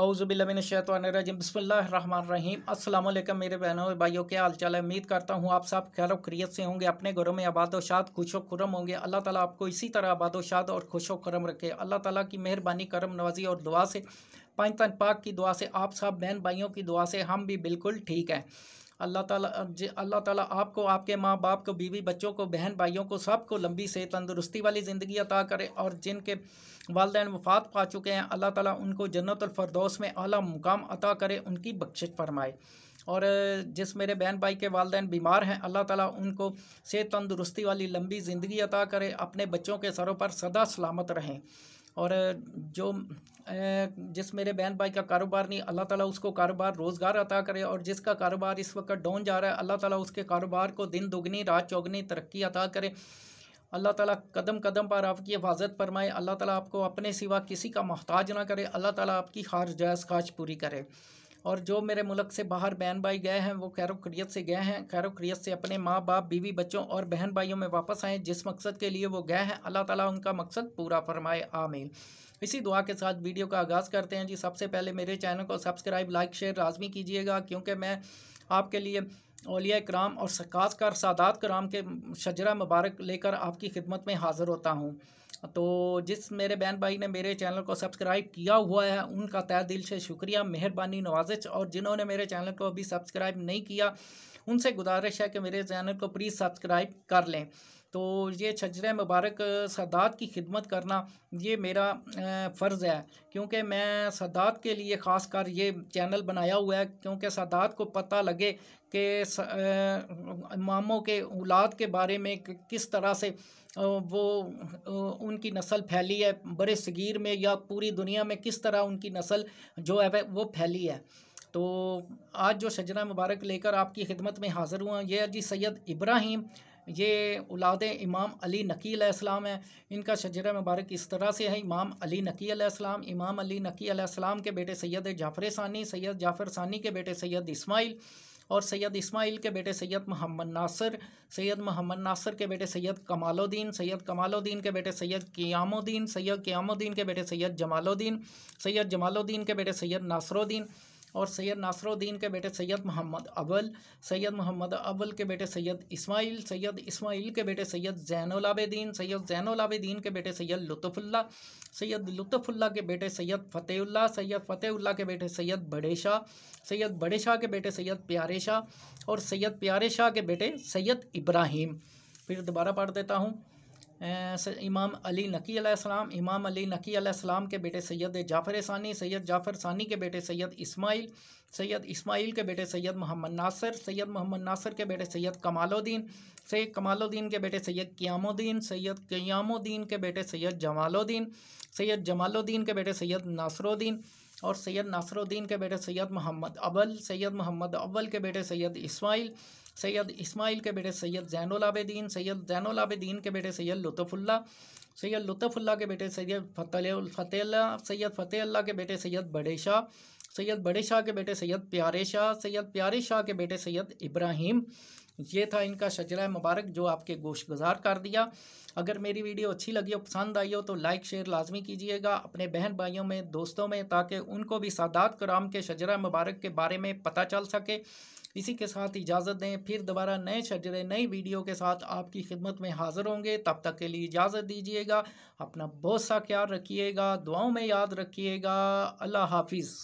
अउज़बिल्लाशैतरजीम बसमीम अल्लाम मेरे बहनों और भाइयों के हाल चाल है उम्मीद करता हूँ आप सब खैर वक्रियत से होंगे अपने घरों में आबाद शाद खुश खुरम होंगे अल्लाह ताला आपको इसी तरह आबाद शाद और खुश खुरम रखे अल्लाह ताला की मेहरबानी करम नवाजी और दुआ से पाकिस्तान पाक की दुआ से आप सब बहन भाइयों की दुआ से हम भी बिल्कुल ठीक हैं अल्लाह ताला अल्लाह ताला आपको आपके माँ बाप को बीवी बच्चों को बहन भाइयों को सबको लंबी से तंदुरुस्ती वाली ज़िंदगी अता करे और जिनके वालदेन वफात पा चुके हैं अल्लाह ताला उनको जन्नतफरदौस में अला मुकाम अता करे उनकी बख्शिश फरमाए और जिस मेरे बहन भाई के वालदे बीमार हैं अल्लाह ताला उनको सेहत तंदुरुस्ती वाली लंबी ज़िंदगी अता करे अपने बच्चों के सरों पर सदा सलामत रहें और जो जिस मेरे बहन भाई का कारोबार नहीं अल्लाह ताला उसको कारोबार रोज़गार अता करे और जिसका कारोबार इस वक्त डाउन जा रहा है अल्लाह ताला उसके कारोबार को दिन दोगुनी रात चौगनी तरक्की अता करे अल्लाह ताला कदम कदम पर आपकी हिफाजत फरमाए अल्लाह ताला आपको अपने सिवा किसी का मोहताज ना करे अल्लाह ताला आपकी हर जायज़ खाज पूरी करे और जो मेरे मुल्क से बाहर बहन भाई गए हैं वो खैर खरीत से गए हैं खैर खरीत से अपने माँ बाप बीवी बच्चों और बहन भाइयों में वापस आएँ जिस मकसद के लिए वो गए हैं अल्लाह ताला उनका मकसद पूरा फरमाए आमीन इसी दुआ के साथ वीडियो का आगाज़ करते हैं जी सबसे पहले मेरे चैनल को सब्सक्राइब लाइक शेयर लाजमी कीजिएगा क्योंकि मैं आपके लिए अलिया कराम और सकास कर सादात कराम के शजरा मुबारक लेकर आपकी खिदमत में हाज़िर होता हूँ तो जिस मेरे बहन भाई ने मेरे चैनल को सब्सक्राइब किया हुआ है उनका तय दिल से शुक्रिया मेहरबानी नवाजिश और जिन्होंने मेरे चैनल को अभी सब्सक्राइब नहीं किया उनसे गुजारिश है कि मेरे चैनल को प्लीज़ सब्सक्राइब कर लें तो ये छजर मुबारक सदात की खिदमत करना ये मेरा फ़र्ज़ है क्योंकि मैं सदात के लिए ख़ास कर ये चैनल बनाया हुआ है क्योंकि सदात को पता लगे कि मामों के औलाद के बारे में किस तरह से वो उनकी नस्ल फैली है बड़े सगीर में या पूरी दुनिया में किस तरह उनकी नस्ल जो है वो फैली है तो आज जो शजरा मुबारक लेकर आपकी खिदमत में हाज़िर हुआ ये जी सैयद इब्राहिम ये उलाद इमाम अली नकी अलैहिस्सलाम है इनका शजर मुबारक इस तरह से है इमाम अली नकी अलैहिस्सलाम इमाम अली नकी अलैहिस्सलाम के बेटे सैयद जाफ़र सानी सैयद जाफ़र सानी के बेटे सैयद इस्माइल और सैयद इस्माइल के बेटे सैयद मोहम्मद नासर सैयद मोहम्मद नासर के बेटे सैयद कमालुद्दीन सैयद कमालुद्दीन के बेटे सैयद क़ियामुद्दीन सैयद क़ियामुद्दीन के बेटे सैयद जमालुद्दीन सैयद जमालुद्दीन के बेटे सैयद नासरुद्दीन और सैयद नासरुद्दीन के बेटे सैयद मोहम्मद अवल सैयद मोहम्मद अवल के बेटे सैयद इस्माइल सैयद इस्माइल के बेटे सैयद जैनलाबेदीन सैयद जैनलाबेदीन के बेटे सैयद लुत्फ़ुल्ला सैयद लुत्फ़ुल्ला के बेटे सैयद फ़तेहुल्ला सैयद फ़तेहुल्ला के बेटे सैयद बड़े शाह सैयद बड़े शाह के बेटे सैयद प्यारे शाह और सैयद प्यारे शाह के बेटे सैयद इब्राहिम फिर दोबारा पढ़ देता हूँ इमाम अली नकी सलाम इमाम अली नकी सलाम के बेटे सैयद जाफ़र सानी सैयद जाफ़र सानी के बेटे सैयद इस्माइल सैयद इस्माइल के बेटे सैयद मोहम्मद नासर सैयद मोहम्मद नासर के बेटे सैयद कमालुद्दीन सैयद कमालुद्दीन के बेटे सैयद क़ियामुद्दीन सैयद क़ियामुद्दीन के बेटे सैयद जमालुद्दीन सैयद जमालुद्दीन के बेटे सैयद नासरुद्दीन और सैयद नासरुद्दीन के बेटे सैयद मोहम्मद अव्वल सैयद मोहम्मद अव्वल के बेटे सैयद इस्माइल सैयद इस्माइल के बेटे सैयद जैनुल आबेदीन सैयद जैनुल आबेदीन के बेटे सैयद लुफुल्ला सैयद लुत्फ़ुल्ला के बेटे सैयद फ़तेह सैयद फतेहल्ला के बेटे सैयद बड़े शाह सैयद बड़े शाह के बेटे सैयद प्यारे शाह सैयद प्यारे शाह के बेटे सैयद इब्राहिम ये था इनका शजरा मुबारक जो आपके गोश गुजार कर दिया अगर मेरी वीडियो अच्छी लगी हो पसंद आई हो तो लाइक शेयर लाजमी कीजिएगा अपने बहन भाइयों में दोस्तों में ताकि उनको भी सादात कराम के शजरा मुबारक के बारे में पता चल सके इसी के साथ इजाज़त दें फिर दोबारा नए शजरे नई वीडियो के साथ आपकी खिदमत में हाज़िर होंगे तब तक के लिए इजाज़त दीजिएगा अपना बहुत सा ख्याल रखिएगा दुआओं में याद रखिएगा अल्लाह हाफिज़